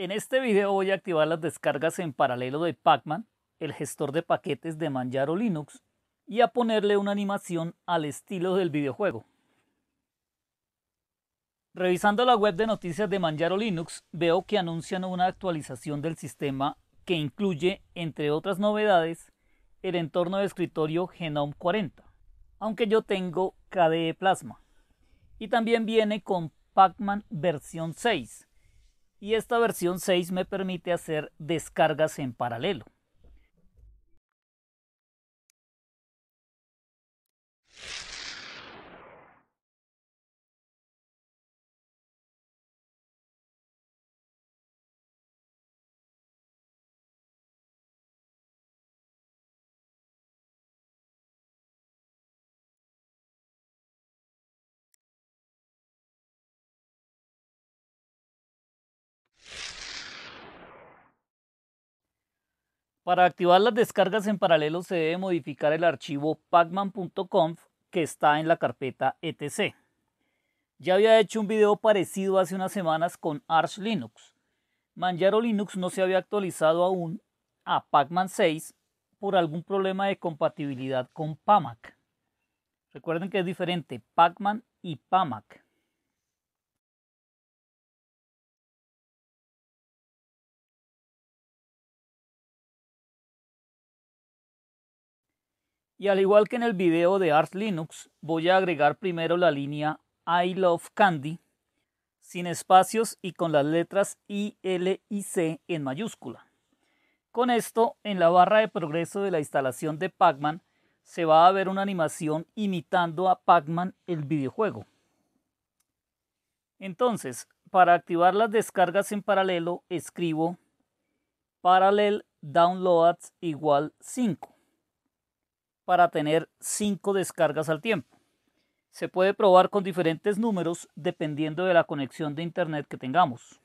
En este video voy a activar las descargas en paralelo de Pacman, el gestor de paquetes de Manjaro Linux, y a ponerle una animación al estilo del videojuego. Revisando la web de noticias de Manjaro Linux, veo que anuncian una actualización del sistema que incluye, entre otras novedades, el entorno de escritorio Genome 40, aunque yo tengo KDE Plasma. Y también viene con Pacman versión 6, y esta versión 6 me permite hacer descargas en paralelo. Para activar las descargas en paralelo se debe modificar el archivo pacman.conf que está en la carpeta etc. Ya había hecho un video parecido hace unas semanas con Arch Linux. Manjaro Linux no se había actualizado aún a Pacman 6 por algún problema de compatibilidad con PAMAC. Recuerden que es diferente Pacman y PAMAC. Y al igual que en el video de Arch Linux, voy a agregar primero la línea I love candy, sin espacios y con las letras I, L y C en mayúscula. Con esto, en la barra de progreso de la instalación de Pac-Man, se va a ver una animación imitando a Pac-Man el videojuego. Entonces, para activar las descargas en paralelo, escribo parallel downloads igual 5 para tener 5 descargas al tiempo. Se puede probar con diferentes números dependiendo de la conexión de Internet que tengamos.